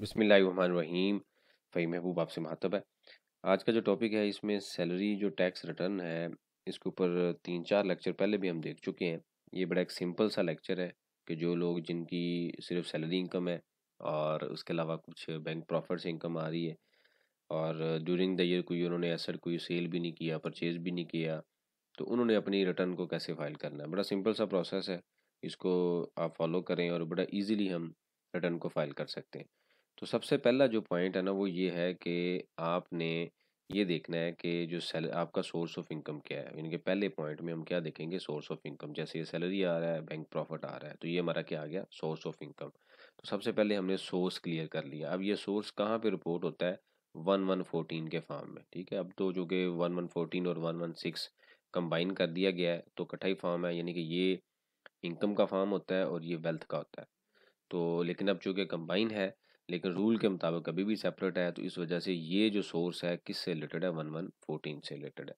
बसमीम फ़ही महबूब आपसे महातब है आज का जो टॉपिक है इसमें सैलरी जो टैक्स रिटर्न है इसके ऊपर तीन चार लेक्चर पहले भी हम देख चुके हैं ये बड़ा एक सिंपल सा लेक्चर है कि जो लोग जिनकी सिर्फ सैलरी इनकम है और उसके अलावा कुछ बैंक प्रॉफिट से इनकम आ रही है और ड्यूरिंग द ईयर कोई उन्होंने एसड कोई सेल भी नहीं किया परचेज़ भी नहीं किया तो उन्होंने अपनी रिटर्न को कैसे फाइल करना है बड़ा सिंपल सा प्रोसेस है इसको आप फॉलो करें और बड़ा ईज़िली हम रिटर्न को फाइल कर सकते हैं तो सबसे पहला जो पॉइंट है ना वो ये है कि आपने ये देखना है कि जो सैल आपका सोर्स ऑफ इनकम क्या है यानी कि पहले पॉइंट में हम क्या देखेंगे सोर्स ऑफ इनकम जैसे ये सैलरी आ रहा है बैंक प्रॉफिट आ रहा है तो ये हमारा क्या आ गया सोर्स ऑफ इनकम तो सबसे पहले हमने सोर्स क्लियर कर लिया अब ये सोर्स कहाँ पे रिपोर्ट होता है वन वन फोर्टीन के फॉर्म में ठीक है अब तो जो कि वन वन फोर्टीन और वन वन सिक्स कम्बाइन कर दिया गया है तो कटाई फॉर्म है यानी कि ये इनकम का फॉर्म होता है और ये वेल्थ का होता है तो लेकिन अब चूँकि कम्बाइन है लेकिन रूल के मुताबिक अभी भी सेपरेट है तो इस वजह से ये जो सोर्स है किस से रिलेटेड है वन वन फोर्टीन से रिलेटेड है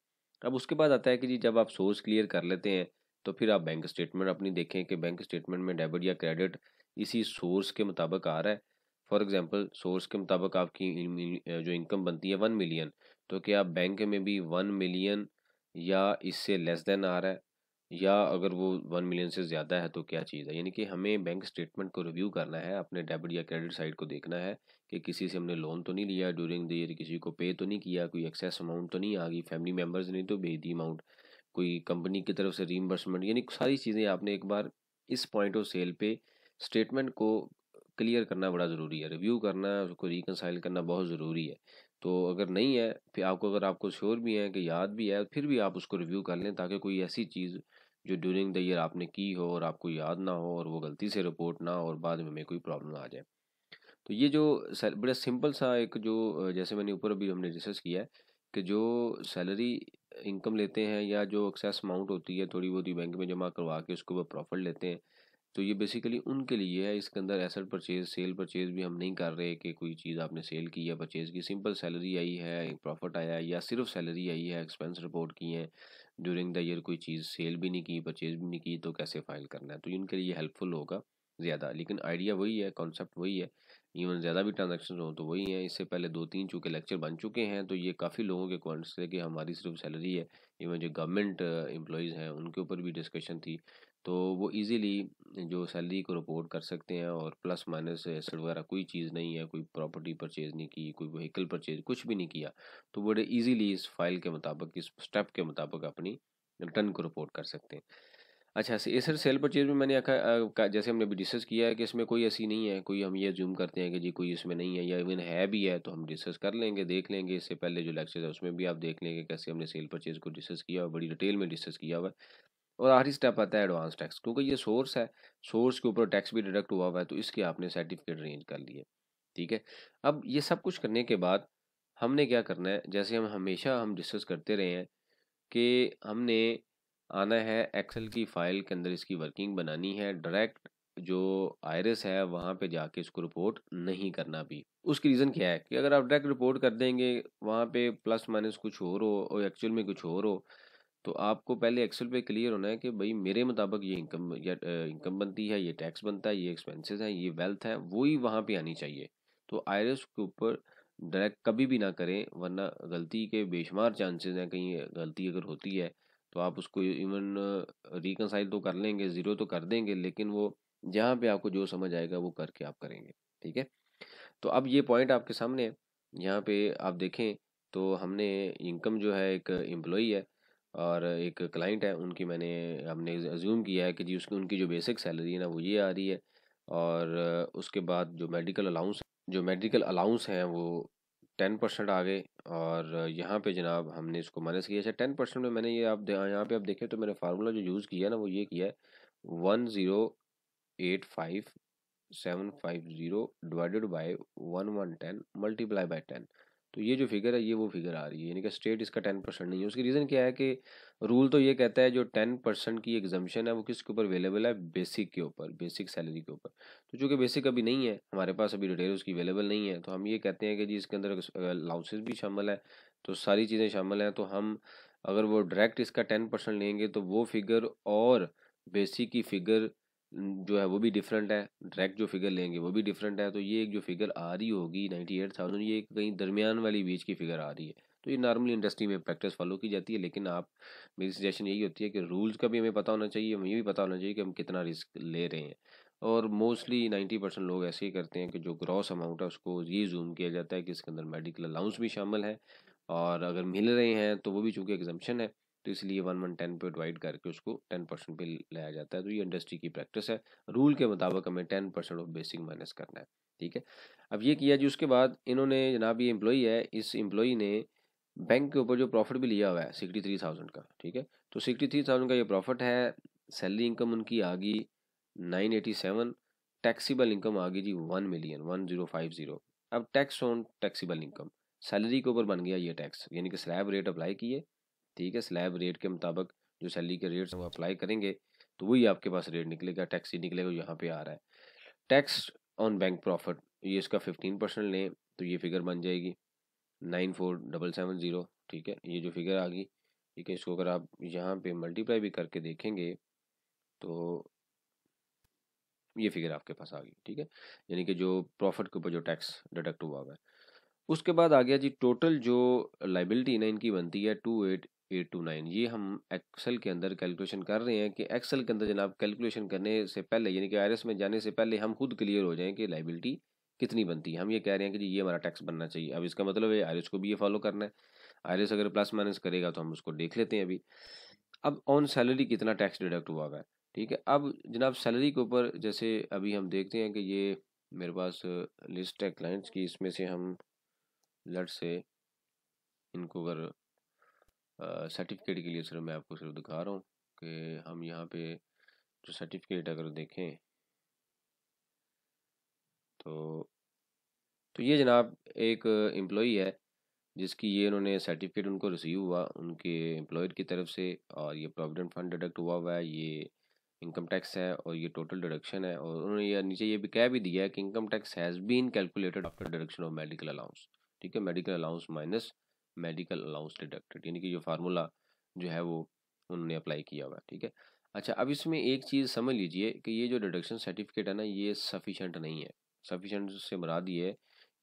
अब उसके बाद आता है कि जी जब आप सोर्स क्लियर कर लेते हैं तो फिर आप बैंक स्टेटमेंट अपनी देखें कि बैंक स्टेटमेंट में डेबिट या क्रेडिट इसी सोर्स के मुताबिक आ रहा है फॉर एग्ज़ाम्पल सोर्स के मुताबिक आपकी जो इनकम बनती है वन मिलियन तो क्या बैंक में भी वन मिलियन या इससे लेस देन आ रहा है या अगर वो वन मिलियन से ज़्यादा है तो क्या चीज़ है? यानी कि हमें बैंक स्टेटमेंट को रिव्यू करना है, अपने डेबिट या क्रेडिट साइड को देखना है कि किसी से हमने लोन तो नहीं लिया ड्यूरिंग द ईयर, किसी को पे तो नहीं किया, कोई एक्सेस अमाउंट तो नहीं आ गई, फैमिली मेम्बर्स ने तो भेज दी अमाउंट, कोई कंपनी की तरफ से रीइंबर्समेंट यानी सारी चीज़ें आपने एक बार इस पॉइंट ऑफ सेल पर स्टेटमेंट को क्लियर करना बड़ा ज़रूरी है। रिव्यू करना, उसको रिकनसाइल करना बहुत ज़रूरी है। तो अगर नहीं है फिर आपको अगर आपको श्योर भी है कि याद भी है फिर भी आप उसको रिव्यू कर लें ताकि कोई ऐसी चीज़ जो ड्यूरिंग द ईयर आपने की हो और आपको याद ना हो और वो गलती से रिपोर्ट ना हो और बाद में हमें कोई प्रॉब्लम आ जाए तो ये जो बड़ा सिंपल सा एक जो जैसे मैंने ऊपर अभी हमने डिस्कस किया है कि जो सैलरी इनकम लेते हैं या जो एक्सेस अमाउंट होती है थोड़ी बहुत ही बैंक में जमा करवा के उसको वो प्रॉफिट लेते हैं तो ये बेसिकली उनके लिए है इसके अंदर एसेट परचेज सेल परचेज भी हम नहीं कर रहे कि कोई चीज़ आपने सेल की या परचेज की सिंपल सैलरी आई है प्रॉफिट आया या सिर्फ सैलरी आई है एक्सपेंस रिपोर्ट की है ड्यूरिंग द ईयर कोई चीज़ सेल भी नहीं की परचेज भी नहीं की तो कैसे फाइल करना है तो इनके लिए हेल्पफुल होगा ज़्यादा लेकिन आइडिया वही है कॉन्सेप्ट वही है इवन ज़्यादा भी ट्रांजेक्शन हों तो वही हैं इससे पहले दो तीन चूँकि लेक्चर बन चुके हैं तो ये काफ़ी लोगों के कॉन्ट्स थे कि हमारी सिर्फ सैलरी है इवन जो गवर्नमेंट एम्प्लॉयज़ हैं उनके ऊपर भी डिस्कशन थी तो वो इजीली जो सैलरी को रिपोर्ट कर सकते हैं और प्लस माइनस एसड वगैरह कोई चीज़ नहीं है कोई प्रॉपर्टी परचेज़ नहीं की कोई व्हीकल परचेज कुछ भी नहीं किया तो बड़े इजीली इस फाइल के मुताबिक इस स्टेप के मुताबिक अपनी रिटर्न को रिपोर्ट कर सकते हैं अच्छा ये सर सेल परचेज में मैंने आखा का- जैसे हमने अभी डिस्कस किया है कि इसमें कोई ऐसी नहीं है कोई हम ये जूम करते हैं कि जी कोई इसमें नहीं है या इवन है भी है तो हम डिस्कस कर लेंगे देख लेंगे इससे पहले जो लेक्चर है उसमें भी आप देख लेंगे कैसे हमने सेल परचेज को डिस्कस किया हुआ बड़ी डिटेल में डिस्कस किया हुआ है और आखिरी स्टेप आता है एडवांस टैक्स क्योंकि ये सोर्स है सोर्स के ऊपर टैक्स भी डिडक्ट हुआ हुआ है तो इसके आपने सर्टिफिकेट अरेंज कर लिए ठीक है अब ये सब कुछ करने के बाद हमने क्या करना है जैसे हम हमेशा हम डिस्कस करते रहे हैं कि हमने आना है एक्सेल की फ़ाइल के अंदर इसकी वर्किंग बनानी है डायरेक्ट जो आयरस है वहाँ पे जाके इसको रिपोर्ट नहीं करना भी उसकी रीज़न क्या है कि अगर आप डायरेक्ट रिपोर्ट कर देंगे वहाँ पे प्लस माइनस कुछ और हो और एक्चुअल में कुछ और हो तो आपको पहले एक्सेल पे क्लियर होना है कि भाई मेरे मुताबिक ये इनकम या इनकम बनती है ये टैक्स बनता है ये एक्सपेंसेस हैं ये वेल्थ है वही वहाँ पर आनी चाहिए तो आयरस के ऊपर डायरेक्ट कभी भी ना करें वरना गलती के बेशुमार चांसेस हैं कहीं गलती अगर होती है तो आप उसको इवन रिकनसाइल तो कर लेंगे ज़ीरो तो कर देंगे लेकिन वो जहाँ पे आपको जो समझ आएगा वो करके आप करेंगे ठीक है तो अब ये पॉइंट आपके सामने है यहाँ पे आप देखें तो हमने इनकम जो है एक एम्प्लॉई है और एक क्लाइंट है उनकी मैंने हमने एज्यूम किया है कि जी उसकी उनकी जो बेसिक सैलरी है ना वो ये आ रही है और उसके बाद जो मेडिकल अलाउंस जो मेडिकल अलाउंस हैं वो टेन परसेंट आ गए और यहाँ पे जनाब हमने इसको माइनस किया अच्छा टेन परसेंट में मैंने ये आप यहाँ पे आप देखें तो मैंने फार्मूला जो यूज़ किया ना वो ये किया है one zero eight five seven five zero divided by one one ten multiply by ten तो ये जो फिगर है ये वो फिगर आ रही है यानी कि स्टेट इसका टेन परसेंट नहीं है उसकी रीज़न क्या है कि रूल तो ये कहता है जो टेन परसेंट की एग्जामेशन है वो किसके ऊपर अवेलेबल है बेसिक के ऊपर बेसिक सैलरी के ऊपर तो चूँकि बेसिक अभी नहीं है हमारे पास अभी डिटेल उसकी अवेलेबल नहीं है तो हम ये कहते हैं कि जी इसके अंदर अलाउंसेज भी शामिल है तो सारी चीज़ें शामिल हैं तो हम अगर वो डायरेक्ट इसका टेन परसेंट लेंगे तो वो फिगर और बेसिक की फिगर जो है वो भी डिफरेंट है डायरेक्ट जो फिगर लेंगे वो भी डिफरेंट है तो ये एक जो फिगर आ रही होगी नाइन्टी एट थाउजेंड ये कहीं दरमियान वाली बीच की फिगर आ रही है तो ये नॉर्मली इंडस्ट्री में प्रैक्टिस फॉलो की जाती है लेकिन आप मेरी सजेशन यही होती है कि रूल्स का भी हमें पता होना चाहिए हमें ये भी पता होना चाहिए कि हम कितना रिस्क ले रहे हैं और मोस्टली नाइन्टी परसेंट लोग ऐसे ही करते हैं कि जो ग्रॉस अमाउंट है उसको ये जूम किया जाता है कि इसके अंदर मेडिकल अलाउंस भी शामिल है और अगर मिल रहे हैं तो वो भी चूँकि एग्जम्पन है तो इसलिए वन वन टेन पे डिवाइड करके उसको टेन परसेंट पे लाया जाता है तो ये इंडस्ट्री की प्रैक्टिस है रूल के मुताबिक हमें ten percent of basic minus करना है ठीक है अब ये किया जी उसके बाद इन्होंने जनाब ये एम्प्लॉई है इस एम्प्लॉई ने बैंक के ऊपर जो प्रॉफिट भी लिया हुआ है सिक्सटी थ्री थाउजेंड का ठीक है तो सिक्सटी थ्री थाउजेंड का ये प्रॉफिट है सैलरी इनकम उनकी आ गई nine eighty seven taxable income आ गई जी one million one zero five zero अब tax on taxable income salary के ऊपर बन गया ये टैक्स यानी कि स्लैब रेट अप्लाई किए ठीक है स्लैब रेट के मुताबिक जो सैलरी के रेट्स वो अप्लाई करेंगे तो वही आपके पास रेट निकलेगा टैक्स ही निकलेगा यहाँ पे आ रहा है टैक्स ऑन बैंक प्रॉफिट ये इसका फिफ्टीन परसेंट लें तो ये फिगर बन जाएगी nine four double seven zero ठीक है ये जो फिगर आ गई ठीक है इसको अगर आप यहाँ पे मल्टीप्लाई भी करके देखेंगे तो ये फिगर आपके पास आ गई ठीक है यानी कि जो प्रॉफिट के ऊपर जो टैक्स डिडक्ट हुआ हुआ है उसके बाद आ गया जी टोटल जो लाइबिलिटी ना इनकी बनती है two eight eight two nine ये हम एक्सेल के अंदर कैलकुलेशन कर रहे हैं कि एक्सेल के अंदर जनाब कैलकुलेशन करने से पहले यानी कि आर में जाने से पहले हम खुद क्लियर हो जाएं कि लाइबिलिटी कितनी बनती है हम ये कह रहे हैं कि जी ये हमारा टैक्स बनना चाहिए अब इसका मतलब है आर को भी ये फॉलो करना है आर अगर प्लस माइनस करेगा तो हम उसको देख लेते हैं अभी अब ऑन सैलरी कितना टैक्स डिडक्ट हुआ हुआ है ठीक है अब जनाब सैलरी के ऊपर जैसे अभी हम देखते हैं कि ये मेरे पास लिस्ट है क्लाइंट्स की इसमें से हम लट से इनको अगर सर्टिफिकेट के लिए सिर्फ मैं आपको सिर्फ दिखा रहा हूँ कि हम यहाँ पे जो सर्टिफिकेट अगर देखें तो तो ये जनाब एक एम्प्लॉई है जिसकी ये उन्होंने सर्टिफिकेट उनको रिसीव हुआ उनके एम्प्लॉयर की तरफ से और ये प्रोविडेंट फंड डिडक्ट हुआ हुआ है ये इनकम टैक्स है और ये टोटल डिडक्शन है और उन्होंने ये नीचे ये भी कह भी दिया है कि income tax has been calculated after deduction of medical allowance ठीक है medical allowance minus medical allowance deducted यानी कि जो फार्मूला जो है वो उन्होंने अप्लाई किया हुआ है ठीक है अच्छा अब इसमें एक चीज़ समझ लीजिए कि ये जो डिडक्शन सर्टिफिकेट है ना ये सफिशेंट नहीं है सफिशेंट से मुराद ये है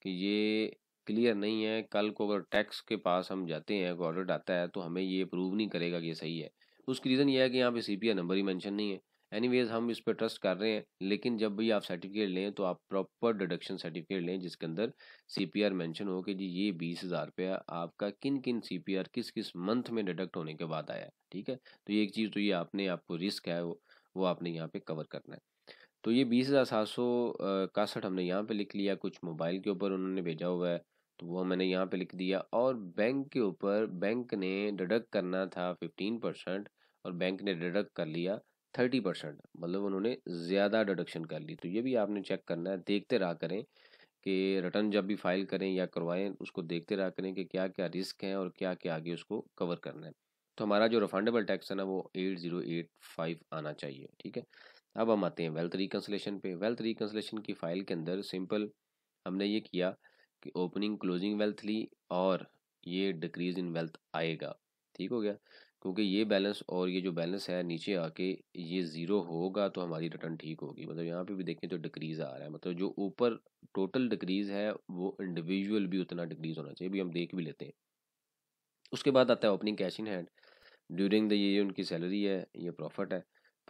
कि ये क्लियर नहीं है कल को अगर टैक्स के पास हम जाते हैं ऑर्डर ऑडिट आता है तो हमें ये प्रूव नहीं करेगा कि सही है उसकी रीज़न ये है कि यहाँ पे सी नंबर ही मैंशन नहीं है एनीवेज हम इस पर ट्रस्ट कर रहे हैं लेकिन जब भी आप सर्टिफिकेट लें तो आप प्रॉपर डिडक्शन सर्टिफिकेट लें जिसके अंदर सी पी आर मैंशन हो कि जी ये बीस हज़ार रुपया आपका किन किन सी पी आर किस किस मंथ में डिडक्ट होने के बाद आया ठीक है तो ये एक चीज़ तो ये आपने आपको रिस्क है वो वो आपने यहाँ पर कवर करना है तो ये बीस हज़ार सात सौ इकसठ हमने यहाँ पर लिख लिया कुछ मोबाइल के ऊपर उन्होंने भेजा हुआ है तो वो मैंने यहाँ पर लिख दिया और बैंक के ऊपर बैंक ने डिडक्ट करना था फिफ्टीन परसेंट और बैंक ने डिडक्ट कर लिया थर्टी परसेंट मतलब उन्होंने ज़्यादा डिडक्शन कर ली तो ये भी आपने चेक करना है देखते रहा करें कि रिटर्न जब भी फाइल करें या करवाएं उसको देखते रहा करें कि क्या क्या रिस्क हैं और क्या क्या आगे उसको कवर करना है तो हमारा जो रिफंडेबल टैक्स है ना वो एट ज़ीरो एट फाइव आना चाहिए ठीक है अब हम आते हैं वेल्थ रिकन्सलेशन पे वेल्थ रिकन्सलेशन की फ़ाइल के अंदर सिंपल हमने ये किया कि ओपनिंग क्लोजिंग वेल्थ ली और ये डिक्रीज इन वेल्थ आएगा ठीक हो गया क्योंकि ये बैलेंस और ये जो बैलेंस है नीचे आके ये ज़ीरो होगा तो हमारी रिटर्न ठीक होगी मतलब यहाँ पे भी देखें तो डिक्रीज़ आ रहा है मतलब जो ऊपर टोटल डिक्रीज़ है वो इंडिविजुअल भी उतना डिक्रीज़ होना चाहिए भी हम देख भी लेते हैं उसके बाद आता है opening cash in hand during the ये उनकी सैलरी है ये प्रॉफिट है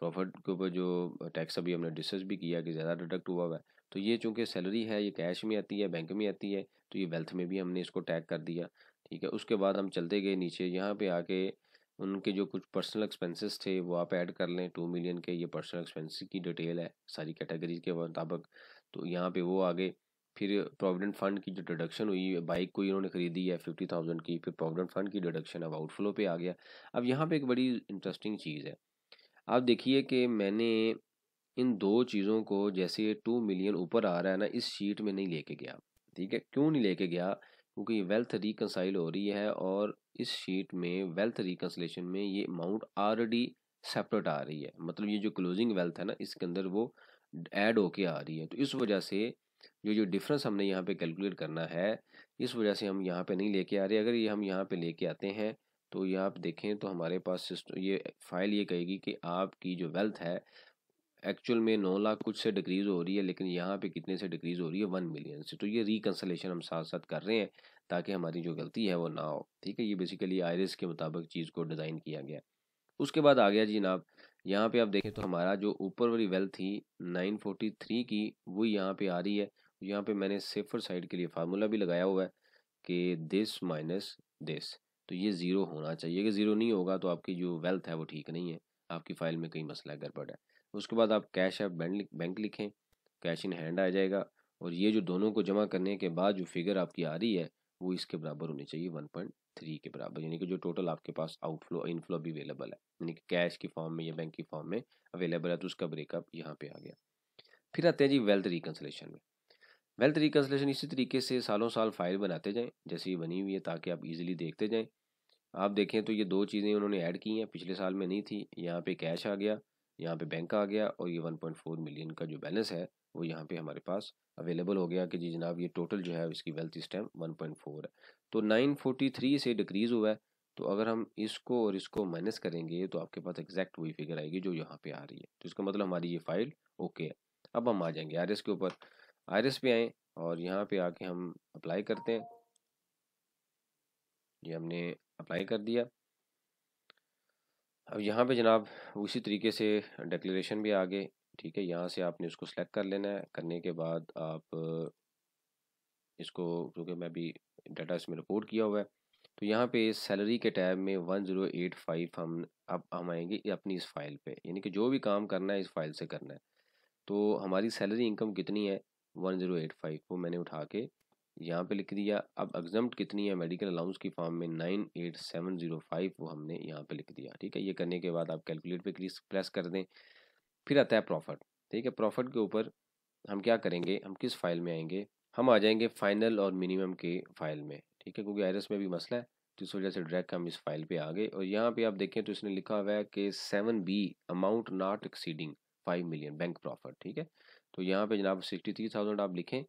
प्रॉफिट के ऊपर जो टैक्स अभी हमने डिस्कस भी किया कि ज़्यादा डिडक्ट हुआ हुआ है तो ये चूँकि सैलरी है ये कैश में आती है बैंक में आती है तो ये वेल्थ में भी हमने इसको टैग कर दिया ठीक है उसके बाद हम चलते गए नीचे यहाँ पे आके उनके जो कुछ पर्सनल एक्सपेंसेस थे वो आप ऐड कर लें टू मिलियन के ये पर्सनल एक्सपेंसेस की डिटेल है सारी कैटेगरीज के मुताबिक तो यहाँ पे वो आगे फिर प्रोविडेंट फंड की जो डिडक्शन हुई बाइक को इन्होंने खरीदी है फिफ्टी थाउजेंड की फिर प्रोविडेंट फंड की डिडक्शन अब आउटफ्लो पे आ गया अब यहाँ पे एक बड़ी इंटरेस्टिंग चीज़ है आप देखिए कि मैंने इन दो चीज़ों को जैसे टू मिलियन ऊपर आ रहा है ना इस शीट में नहीं लेके गया ठीक है क्यों नहीं लेके गया क्योंकि वेल्थ रिकनसाइल हो रही है और इस शीट में वेल्थ रिकनसलेशन में ये अमाउंट ऑलरेडी सेपरेट आ रही है मतलब ये जो क्लोजिंग वेल्थ है ना इसके अंदर वो ऐड होके आ रही है तो इस वजह से जो जो डिफरेंस हमने यहाँ पे कैलकुलेट करना है इस वजह से हम यहाँ पे नहीं लेके आ रहे अगर ये हम यहाँ पे लेके आते हैं तो ये आप देखें तो हमारे पास सिस्टम ये फाइल ये कहेगी कि आपकी जो वेल्थ है एक्चुअल में नौ लाख कुछ से डिक्रीज़ हो रही है लेकिन यहाँ पे कितने से डिक्रीज़ हो रही है वन मिलियन से तो ये रिकन्सलेशन हम साथ साथ कर रहे हैं ताकि हमारी जो गलती है वो ना हो ठीक है ये बेसिकली आयरिस के मुताबिक चीज़ को डिज़ाइन किया गया उसके बाद आ गया जी जनाब यहाँ पे आप देखें तो हमारा जो ऊपर वाली वेल थी 943 की वो यहाँ पे आ रही है यहाँ पे मैंने सेफर साइड के लिए फार्मूला भी लगाया हुआ है कि दिस माइनस दिस तो ये ज़ीरो होना चाहिए कि ज़ीरो नहीं होगा तो आपकी जो वेल्थ है वो ठीक नहीं है आपकी फ़ाइल में कहीं मसला गड़बड़ है उसके बाद आप कैश ऐप बैंक लिखें कैश इन हैंड आ जाएगा और ये जो दोनों को जमा करने के बाद जो फिगर आपकी आ रही है वो इसके बराबर होनी चाहिए वन पॉइंट थ्री के बराबर यानी कि जो टोटल आपके पास आउटफ्लो इनफ्लो भी अवेलेबल है यानी कि कैश की फॉर्म में या बैंक की फॉर्म में अवेलेबल है तो उसका ब्रेकअप यहाँ पे आ गया फिर आते हैं जी वेल्थ रिकन्सलेशन में वेल्थ रिकन्सलेशन इसी तरीके से सालों साल फाइल बनाते जाएँ जैसे ये बनी हुई है ताकि आप ईजिली देखते जाएँ आप देखें तो ये दो चीज़ें उन्होंने ऐड की हैं पिछले साल में नहीं थी यहाँ पर कैश आ गया यहाँ पे बैंक आ गया और ये 1.4 मिलियन का जो बैलेंस है वो यहाँ पे हमारे पास अवेलेबल हो गया कि जी जनाब ये टोटल जो है इसकी वेल्थ इस टाइम वन पॉइंट फोर है तो नाइन थ्री से डिक्रीज़ हुआ है तो अगर हम इसको और इसको माइनस करेंगे तो आपके पास एग्जैक्ट वही फिगर आएगी जो यहाँ पे आ रही है तो इसका मतलब हमारी ये फाइल ओके है अब हम आ जाएंगे आर के ऊपर आर पे आएँ और यहाँ पे आके हम अप्लाई करते हैं ये हमने अप्लाई कर दिया अब यहाँ पे जनाब उसी तरीके से डिक्लेरेशन भी आ गए ठीक है यहाँ से आपने उसको सेलेक्ट कर लेना है करने के बाद आप इसको क्योंकि मैं भी डाटा इसमें रिपोर्ट किया हुआ है तो यहाँ पे सैलरी के टैब में वन ज़ीरो एट फाइव हम अब हम आएंगे अपनी इस फाइल पे यानी कि जो भी काम करना है इस फाइल से करना है तो हमारी सैलरी इनकम कितनी है वन ज़ीरो एट फाइव वो मैंने उठा के यहाँ पे लिख दिया अब एग्जाम्प्ट कितनी है मेडिकल अलाउंस की फॉर्म में nine eight seven zero five वो हमने यहाँ पे लिख दिया ठीक है ये करने के बाद आप कैलकुलेट पे प्रेस कर दें फिर आता है प्रॉफिट ठीक है प्रॉफिट के ऊपर हम क्या करेंगे हम किस फाइल में आएंगे हम आ जाएंगे फाइनल और मिनिमम के फाइल में ठीक है क्योंकि आयरस में भी मसला है तो इस वजह से डायरेक्ट हम इस फाइल पर आ गए और यहाँ पर आप देखें तो इसने लिखा हुआ है कि seven B amount not exceeding five million bank profit ठीक है तो यहाँ पर जनाब सिक्सटी थ्री थाउजेंड आप लिखें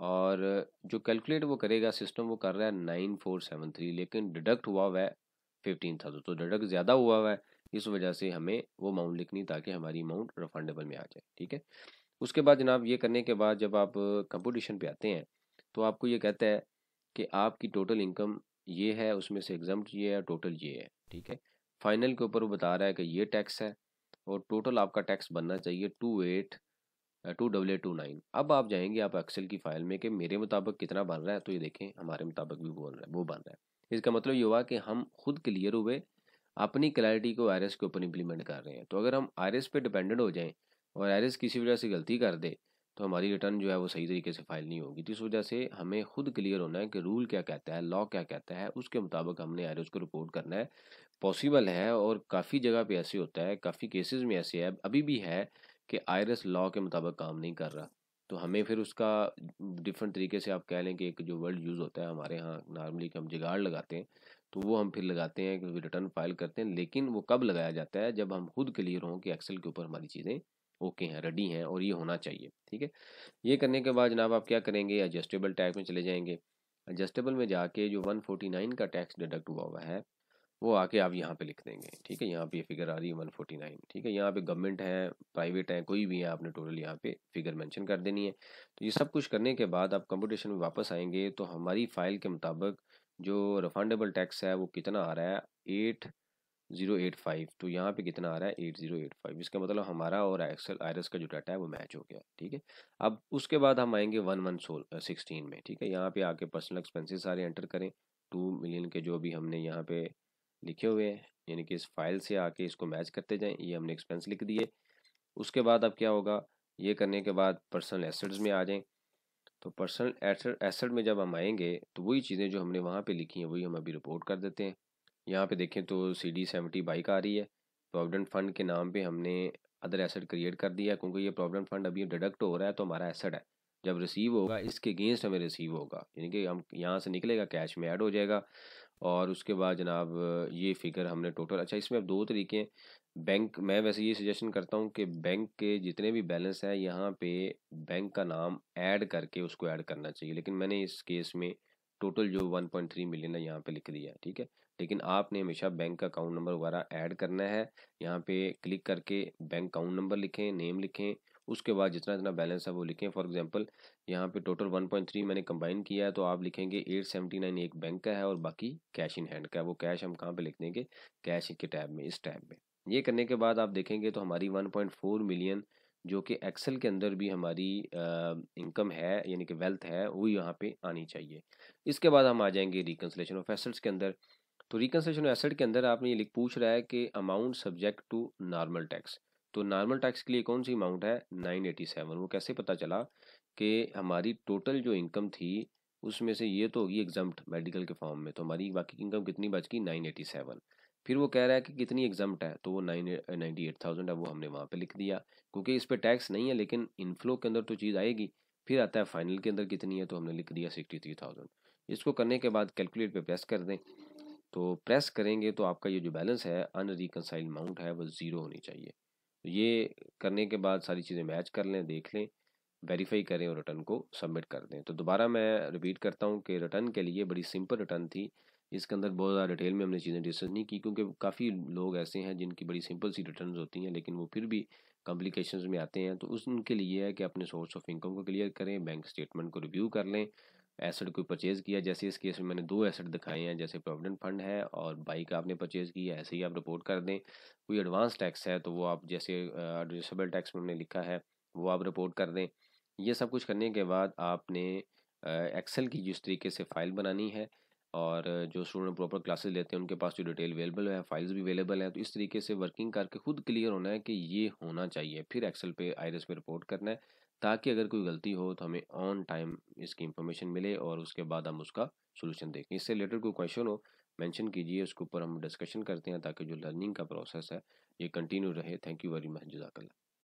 और जो कैलकुलेट वो करेगा सिस्टम वो कर रहा है नाइन फोर सेवन थ्री लेकिन डिडक्ट हुआ हुआ है फिफ्टीन थाउजेंड तो डिडक्ट ज़्यादा हुआ हुआ है इस वजह से हमें वो अमाउंट लिखनी ताकि हमारी अमाउंट रिफंडेबल में आ जाए ठीक है उसके बाद जनाब ये करने के बाद जब आप कंपटीशन पे आते हैं तो आपको ये कहता है कि आपकी टोटल इनकम ये है उसमें से एग्जाम ये है टोटल ये है ठीक है फाइनल के ऊपर वो बता रहा है कि ये टैक्स है और टोटल आपका टैक्स बनना चाहिए two eight two double two nine अब आप जाएंगे आप एक्सेल की फाइल में कि मेरे मुताबिक कितना बन रहा है तो ये देखें हमारे मुताबिक भी बोल रहा है वो बन रहा है इसका मतलब ये हुआ कि हम खुद क्लियर हुए अपनी क्लैरिटी को आर के ऊपर इम्प्लीमेंट कर रहे हैं तो अगर हम आर पे डिपेंडेंट हो जाएँ और आर किसी वजह से गलती कर दे तो हमारी रिटर्न जो है वो सही तरीके से फाइल नहीं होगी तो इस वजह से हमें खुद क्लियर होना है कि रूल क्या कहता है लॉ क्या कहता है उसके मुताबिक हमने आर को रिपोर्ट करना है पॉसिबल है और काफ़ी जगह पे ऐसे होता है काफ़ी केसेस में ऐसे है अभी भी है कि आयरस लॉ के मुताबिक काम नहीं कर रहा तो हमें फिर उसका डिफरेंट तरीके से आप कह लें कि एक जो वर्ड यूज़ होता है हमारे यहाँ नॉर्मली हम जिगाड़ लगाते हैं तो वो हम फिर लगाते हैं कि रिटर्न फाइल करते हैं लेकिन वो कब लगाया जाता है जब हम खुद क्लियर हों कि एक्सेल के ऊपर हमारी चीज़ें ओके हैं रेडी हैं और ये होना चाहिए ठीक है ये करने के बाद जनाब आप क्या करेंगे एडजस्टेबल टैक्स में चले जाएंगे एडजस्टेबल में जाके जो 149 का टैक्स डिडक्ट हुआ हुआ है वो आके आप यहाँ पे लिख देंगे ठीक है यहाँ पे ये फिगर आ रही है वन फोर्टी नाइन ठीक है यहाँ पे गवर्नमेंट है प्राइवेट है कोई भी है आपने टोटल यहाँ पे फिगर मेंशन कर देनी है तो ये सब कुछ करने के बाद आप कंपटीशन में वापस आएंगे तो हमारी फाइल के मुताबिक जो रिफंडेबल टैक्स है वो कितना आ रहा है एट ज़ीरो एट फाइव तो यहाँ पे कितना आ रहा है एट ज़ीरो एट फाइव इसका मतलब हमारा और एक्सेल आयरस का जो डाटा है वो मैच हो गया ठीक है अब उसके बाद हम आएंगे वन वन सोल सिक्सटीन में ठीक है यहाँ पे आके पर्सनल एक्सपेंसेस सारे एंटर करें टू मिलियन के जो भी हमने यहाँ पे लिखे हुए हैं यानी कि इस फाइल से आके इसको मैच करते जाएं ये हमने एक्सपेंस लिख दिए उसके बाद अब क्या होगा ये करने के बाद पर्सनल एसेट्स में आ जाएं तो पर्सनल एसेट में जब हम आएंगे तो वही चीज़ें जो हमने वहाँ पे लिखी हैं वही हम अभी रिपोर्ट कर देते हैं यहाँ पे देखें तो सी डी सेवेंटी बाइक आ रही है प्रोविडेंट फंड के नाम पर हमने अदर एसेट क्रिएट कर दिया है क्योंकि ये प्रोविडेंट फंड अभी डिडक्ट हो रहा है तो हमारा एसेट है जब रिसीव होगा इसके अगेंस्ट हमें रिसीव होगा यानी कि हम यहाँ से निकलेगा कैश में ऐड हो जाएगा और उसके बाद जनाब ये फिगर हमने टोटल अच्छा इसमें अब दो तरीके बैंक मैं वैसे ये सजेशन करता हूँ कि बैंक के जितने भी बैलेंस हैं यहाँ पे बैंक का नाम ऐड करके उसको ऐड करना चाहिए लेकिन मैंने इस केस में टोटल जो 1.3 मिलियन है यहाँ पे लिख दिया ठीक है लेकिन आपने हमेशा बैंक का अकाउंट नंबर वगैरह ऐड करना है यहाँ पे क्लिक करके बैंक अकाउंट नंबर लिखें नेम लिखें उसके बाद जितना इतना बैलेंस है वो लिखें फॉर एग्जांपल यहाँ पे टोटल 1.3 मैंने कंबाइन किया है तो आप लिखेंगे 879 एक बैंक का है और बाकी कैश इन हैंड का है वो कैश हम कहाँ पे लिख देंगे कैश के टैब में इस टैब में ये करने के बाद आप देखेंगे तो हमारी 1.4 मिलियन जो कि एक्सेल के अंदर भी हमारी इनकम है यानी कि वेल्थ है वो यहाँ पर आनी चाहिए इसके बाद हम आ जाएंगे रिकन्सलेशन ऑफ एसेट्स के अंदर तो रिकन्सलेशन ऑफ एसेट के अंदर आपने ये लिख पूछ रहा है कि amount subject to normal tax तो नॉर्मल टैक्स के लिए कौन सी अमाउंट है 987 वो कैसे पता चला कि हमारी टोटल जो इनकम थी उसमें से ये तो होगी एग्जाम्प्ट मेडिकल के फॉर्म में तो हमारी बाकी इनकम कितनी बच गई सेवन फिर वो कह रहा है कि कितनी एग्जाम्प्ट है तो वो नाइन नाइन्टी एट थाउजेंड है वो हमने वहाँ पर लिख दिया क्योंकि इस पर टैक्स नहीं है लेकिन इनफ्लो के अंदर तो चीज़ आएगी फिर आता है फाइनल के अंदर कितनी है तो हमने लिख दिया सिक्सटी थ्री थाउजेंड इसको करने के बाद कैलकुलेट पे प्रेस कर दें तो प्रेस करेंगे तो आपका ये जो बैलेंस है अनरिकनसाइल अमाउंट है वो ज़ीरो होनी चाहिए तो ये करने के बाद सारी चीज़ें मैच कर लें देख लें वेरीफाई करें और रिटर्न को सबमिट कर दें तो दोबारा मैं रिपीट करता हूँ कि रिटर्न के लिए बड़ी सिंपल रिटर्न थी इसके अंदर बहुत ज़्यादा डिटेल में हमने चीज़ें डिस्कस नहीं की क्योंकि काफ़ी लोग ऐसे हैं जिनकी बड़ी सिंपल सी रिटर्न होती हैं लेकिन वो फिर भी कॉम्प्लिकेशन में आते हैं तो उसके लिए है कि अपने सोर्स ऑफ इनकम को क्लियर करें बैंक स्टेटमेंट को रिव्यू कर लें एसेट कोई परचेज़ किया जैसे इस केस में मैंने दो एसेट दिखाए हैं जैसे प्रोविडेंट फंड है और बाइक आपने परचेज़ की है ऐसे ही आप रिपोर्ट कर दें कोई एडवांस टैक्स है तो वो आप जैसे एडजस्टेबल टैक्स में हमने लिखा है वो आप रिपोर्ट कर दें ये सब कुछ करने के बाद आपने एक्सेल की जिस तरीके से फ़ाइल बनानी है और जो स्टूडेंट प्रॉपर क्लासेस लेते हैं उनके पास जो डिटेल अवेलेबल है फाइल्स भी अवेलेबल हैं तो इस तरीके से वर्किंग करके खुद क्लियर होना है कि ये होना चाहिए फिर एक्सेल पे आईरिस पे रिपोर्ट करना है ताकि अगर कोई गलती हो तो हमें ऑन टाइम इसकी इन्फॉर्मेशन मिले और उसके बाद हम उसका सोल्यूशन देखें इससे रिलेटेड कोई क्वेश्चन हो मैंशन कीजिए उसके ऊपर हम डिस्कशन करते हैं ताकि जो लर्निंग का प्रोसेस है ये कंटिन्यू रहे थैंक यू वेरी मच जजाकल्ला